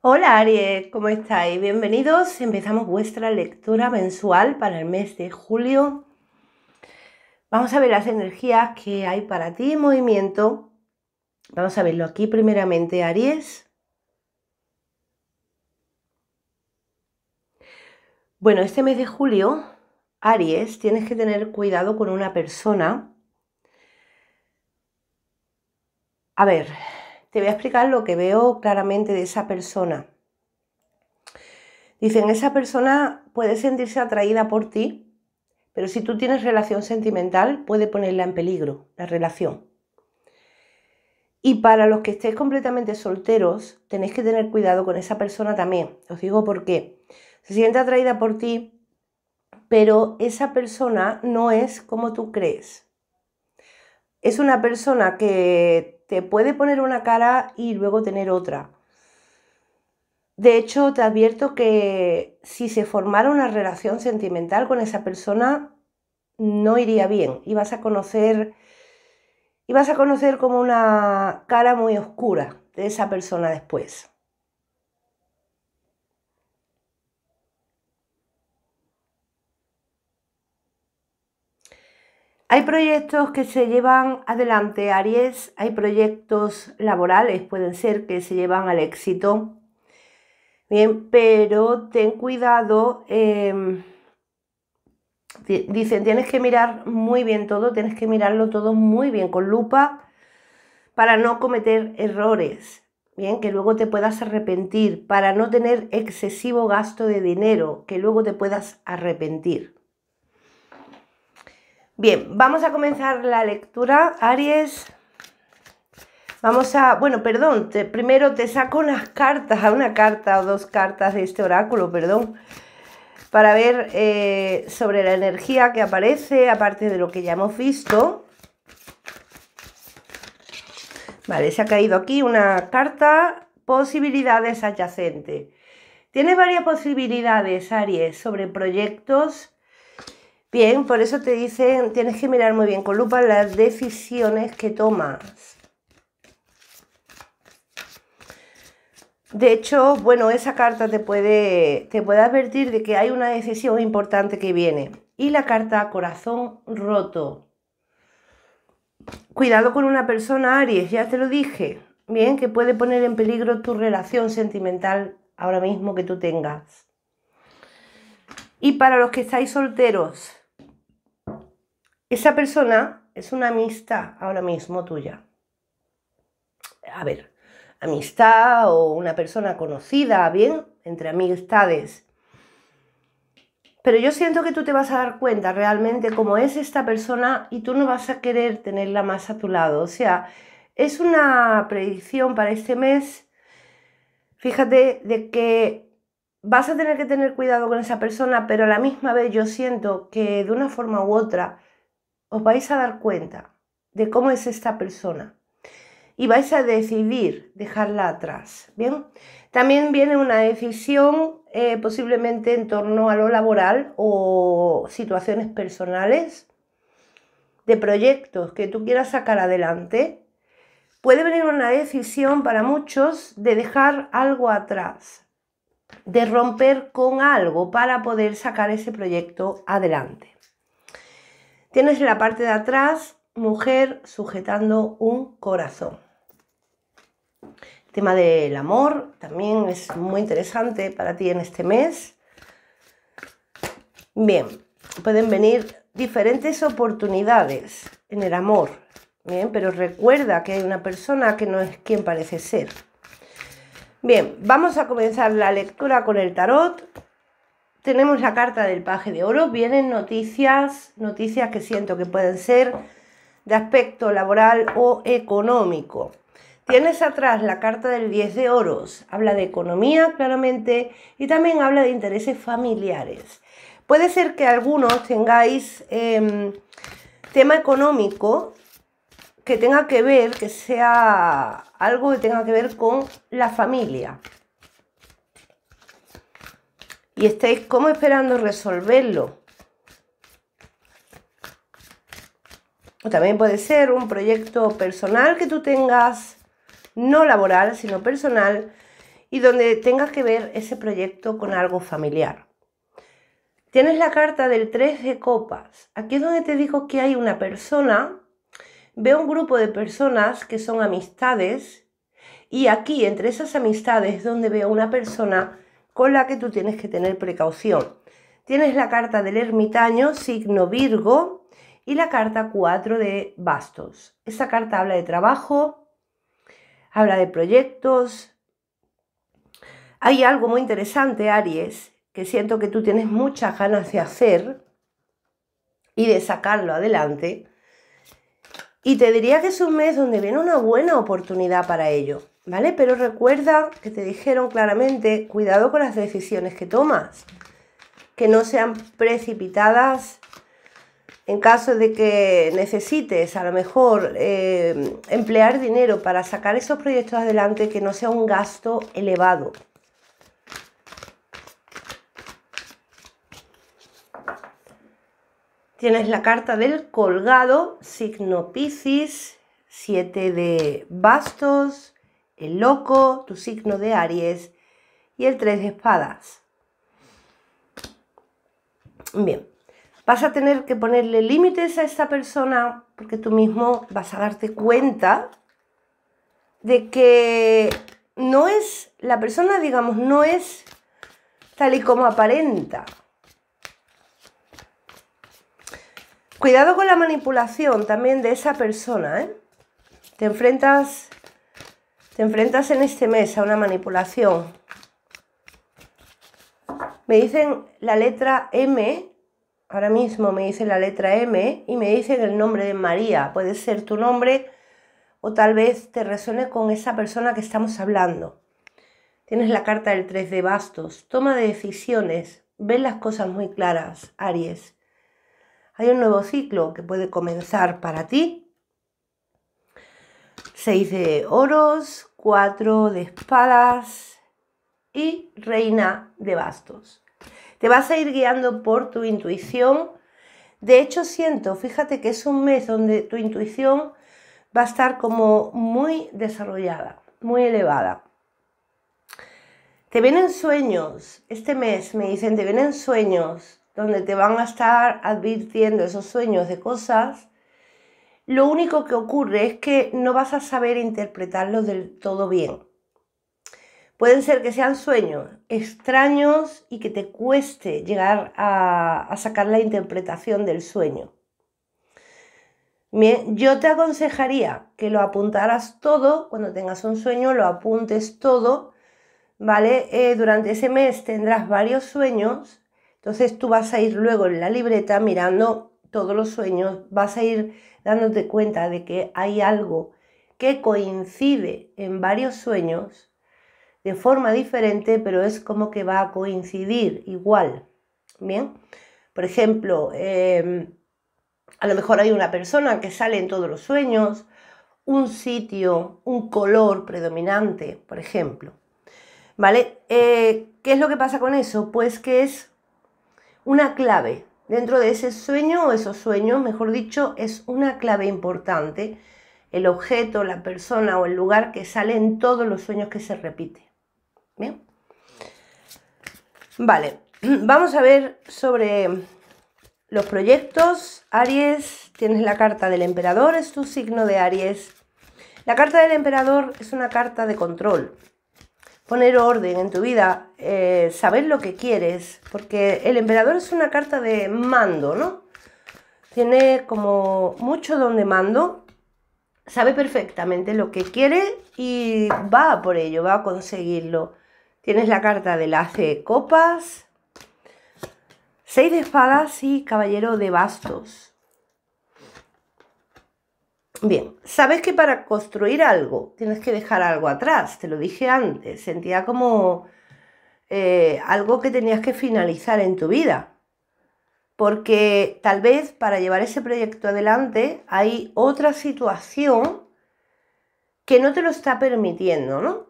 Hola Aries, ¿cómo estáis? Bienvenidos. Empezamos vuestra lectura mensual para el mes de julio. Vamos a ver las energías que hay para ti en movimiento. Vamos a verlo aquí primeramente, Aries. Bueno, este mes de julio, Aries, tienes que tener cuidado con una persona. A ver, te voy a explicar lo que veo claramente de esa persona. Dicen, esa persona puede sentirse atraída por ti, pero si tú tienes relación sentimental puede ponerla en peligro, la relación. Y para los que estéis completamente solteros, tenéis que tener cuidado con esa persona también. Os digo por qué. Se siente atraída por ti, pero esa persona no es como tú crees. Es una persona que te puede poner una cara y luego tener otra. De hecho, te advierto que si se formara una relación sentimental con esa persona, no iría bien. Y vas a conocer, y vas a conocer como una cara muy oscura de esa persona después. Hay proyectos que se llevan adelante, Aries, hay proyectos laborales, pueden ser que se llevan al éxito. Bien, pero ten cuidado, em, dicen, tienes que mirar muy bien todo, tienes que mirarlo todo muy bien con lupa para no cometer errores, bien, que luego te puedas arrepentir, para no tener excesivo gasto de dinero, que luego te puedas arrepentir. Bien, vamos a comenzar la lectura, Aries. Vamos a, bueno, perdón, primero te saco unas cartas, una carta o dos cartas de este oráculo, perdón, para ver eh, sobre la energía que aparece, aparte de lo que ya hemos visto. Vale, se ha caído aquí una carta, posibilidades adyacentes. Tienes varias posibilidades, Aries, sobre proyectos, Bien, por eso te dicen, tienes que mirar muy bien con lupa las decisiones que tomas. De hecho, bueno, esa carta te puede, te puede advertir de que hay una decisión importante que viene. Y la carta corazón roto. Cuidado con una persona, Aries, ya te lo dije. Bien, que puede poner en peligro tu relación sentimental ahora mismo que tú tengas. Y para los que estáis solteros, esa persona es una amistad ahora mismo tuya. A ver, amistad o una persona conocida, bien, entre amistades. Pero yo siento que tú te vas a dar cuenta realmente cómo es esta persona y tú no vas a querer tenerla más a tu lado. O sea, es una predicción para este mes, fíjate, de que vas a tener que tener cuidado con esa persona, pero a la misma vez yo siento que de una forma u otra os vais a dar cuenta de cómo es esta persona y vais a decidir dejarla atrás. Bien, también viene una decisión eh, posiblemente en torno a lo laboral o situaciones personales, de proyectos que tú quieras sacar adelante. Puede venir una decisión para muchos de dejar algo atrás, de romper con algo para poder sacar ese proyecto adelante. Tienes en la parte de atrás mujer sujetando un corazón. El tema del amor también es muy interesante para ti en este mes. Bien, pueden venir diferentes oportunidades en el amor. Bien, pero recuerda que hay una persona que no es quien parece ser. Bien, vamos a comenzar la lectura con el tarot tenemos la carta del paje de oro, vienen noticias, noticias que siento que pueden ser de aspecto laboral o económico. Tienes atrás la carta del 10 de oros, habla de economía claramente y también habla de intereses familiares. Puede ser que algunos tengáis em, tema económico que tenga que ver, que sea algo que tenga que ver con la familia y estáis como esperando resolverlo. también puede ser un proyecto personal que tú tengas, no laboral, sino personal, y donde tengas que ver ese proyecto con algo familiar. Tienes la carta del 3 de copas. Aquí es donde te digo que hay una persona, veo un grupo de personas que son amistades, y aquí entre esas amistades donde veo una persona con la que tú tienes que tener precaución. Tienes la carta del ermitaño, signo Virgo, y la carta 4 de bastos. Esa carta habla de trabajo, habla de proyectos. Hay algo muy interesante, Aries, que siento que tú tienes muchas ganas de hacer y de sacarlo adelante. Y te diría que es un mes donde viene una buena oportunidad para ello. Pero recuerda que te dijeron claramente, cuidado con las decisiones que tomas, que no sean precipitadas en caso de que necesites a lo mejor eh, emplear dinero para sacar esos proyectos adelante, que no sea un gasto elevado. Tienes la carta del colgado, signo Piscis, 7 de bastos, el loco, tu signo de Aries y el tres de espadas. Bien, vas a tener que ponerle límites a esta persona porque tú mismo vas a darte cuenta de que no es, la persona, digamos, no es tal y como aparenta. Cuidado con la manipulación también de esa persona, ¿eh? Te enfrentas te enfrentas en este mes a una manipulación. Me dicen la letra M, ahora mismo me dicen la letra M y me dicen el nombre de María. Puede ser tu nombre o tal vez te resuene con esa persona que estamos hablando. Tienes la carta del 3 de bastos. Toma de decisiones. Ven las cosas muy claras, Aries. Hay un nuevo ciclo que puede comenzar para ti. 6 de oros, cuatro de espadas y reina de bastos. Te vas a ir guiando por tu intuición. De hecho, siento, fíjate que es un mes donde tu intuición va a estar como muy desarrollada, muy elevada. Te vienen sueños, este mes me dicen, te vienen sueños donde te van a estar advirtiendo esos sueños de cosas lo único que ocurre es que no vas a saber interpretarlo del todo bien. Pueden ser que sean sueños extraños y que te cueste llegar a, sacar la interpretación del sueño. Bien, yo te aconsejaría que lo apuntaras todo, cuando tengas un sueño, lo apuntes todo, ¿vale? Eh, durante ese mes tendrás varios sueños, entonces tú vas a ir luego en la libreta mirando todos los sueños, vas a ir dándote cuenta de que hay algo que coincide en varios sueños de forma diferente, pero es como que va a coincidir igual. Bien, por ejemplo, em, a lo mejor hay una persona que sale en todos los sueños, un sitio, un color predominante, por ejemplo. ¿Vale? Eh, ¿Qué es lo que pasa con eso? Pues que es una clave Dentro de ese sueño o esos sueños, mejor dicho, es una clave importante el objeto, la persona o el lugar que sale en todos los sueños que se repite. ¿Bien? Vale, vamos a ver sobre los proyectos. Aries, tienes la carta del emperador, es tu signo de Aries. La carta del emperador es una carta de control poner orden en tu vida, eh, saber lo que quieres, porque el emperador es una carta de mando, ¿no? Tiene como mucho donde mando, sabe perfectamente lo que quiere y va por ello, va a conseguirlo. Tienes la carta del la copas, seis de espadas y caballero de bastos. Bien, sabes que para construir algo tienes que dejar algo atrás, te lo dije antes, sentía como eh, algo que tenías que finalizar en tu vida, porque tal vez para llevar ese proyecto adelante hay otra situación que no te lo está permitiendo, ¿no?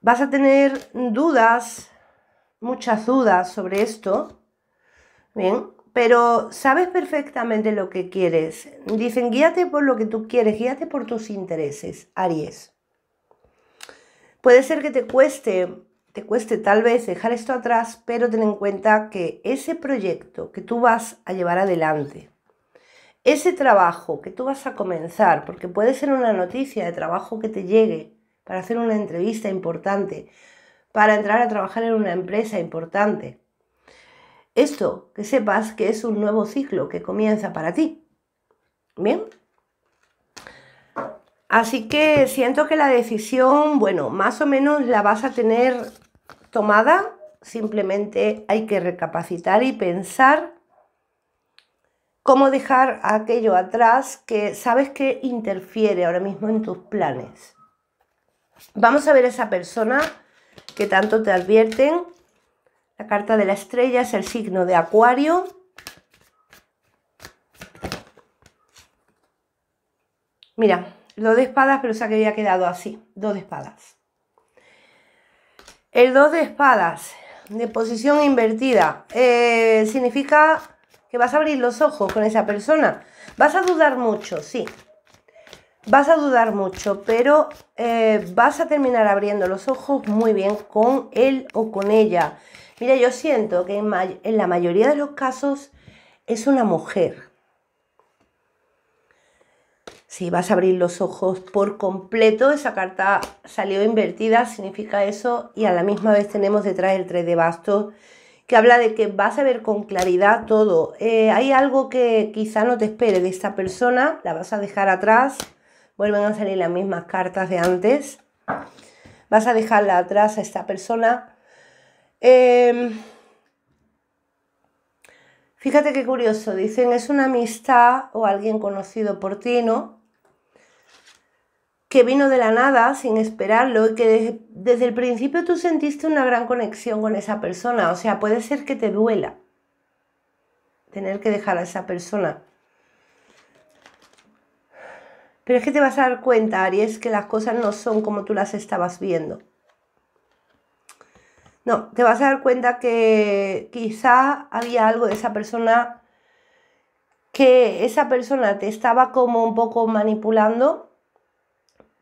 Vas a tener dudas, muchas dudas sobre esto, ¿bien? pero sabes perfectamente lo que quieres. Dicen, guíate por lo que tú quieres, guíate por tus intereses, Aries. Puede ser que te cueste, te cueste tal vez dejar esto atrás, pero ten en cuenta que ese proyecto que tú vas a llevar adelante, ese trabajo que tú vas a comenzar, porque puede ser una noticia de trabajo que te llegue para hacer una entrevista importante, para entrar a trabajar en una empresa importante, esto, que sepas que es un nuevo ciclo que comienza para ti. ¿Bien? Así que siento que la decisión, bueno, más o menos la vas a tener tomada. Simplemente hay que recapacitar y pensar cómo dejar aquello atrás que sabes que interfiere ahora mismo en tus planes. Vamos a ver esa persona que tanto te advierten la carta de la estrella es el signo de Acuario. Mira, dos de espadas, pero que había quedado así, dos de espadas. El dos de espadas, de posición invertida, eh, significa que vas a abrir los ojos con esa persona. Vas a dudar mucho, sí. Vas a dudar mucho, pero eh, vas a terminar abriendo los ojos muy bien con él o con ella. Mira, yo siento que en, la mayoría de los casos es una mujer. Si vas a abrir los ojos por completo, esa carta salió invertida, significa eso, y a la misma vez tenemos detrás el 3 de bastos, que habla de que vas a ver con claridad todo. Eh, hay algo que quizá no te espere de esta persona, la vas a dejar atrás, vuelven a salir las mismas cartas de antes, vas a dejarla atrás a esta persona Em, fíjate qué curioso, dicen, es una amistad o alguien conocido por ti, ¿no? Que vino de la nada sin esperarlo y que desde, desde el principio tú sentiste una gran conexión con esa persona. O sea, puede ser que te duela tener que dejar a esa persona. Pero es que te vas a dar cuenta, Aries, que las cosas no son como tú las estabas viendo. No, te vas a dar cuenta que quizá había algo de esa persona que esa persona te estaba como un poco manipulando,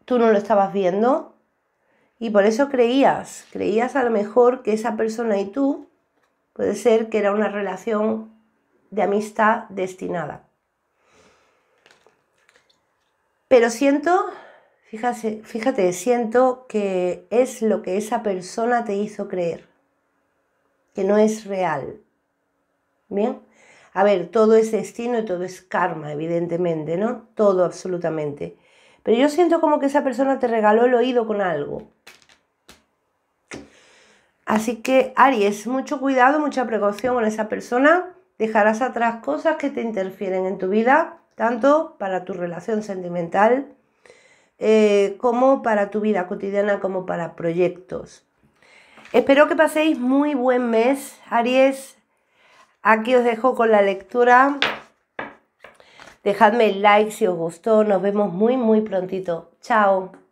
tú no lo estabas viendo y por eso creías, creías a lo mejor que esa persona y tú puede ser que era una relación de amistad destinada. Pero siento Fíjate, siento que es lo que esa persona te hizo creer, que no es real. Bien, a ver, todo es destino y todo es karma, evidentemente, ¿no? Todo, absolutamente. Pero yo siento como que esa persona te regaló el oído con algo. Así que, Aries, mucho cuidado, mucha precaución con esa persona. Dejarás atrás cosas que te interfieren en tu vida, tanto para tu relación sentimental, eh, como para tu vida cotidiana, como para proyectos. Espero que paséis muy buen mes, Aries. Aquí os dejo con la lectura. Dejadme el like si os gustó. Nos vemos muy, muy prontito. Chao.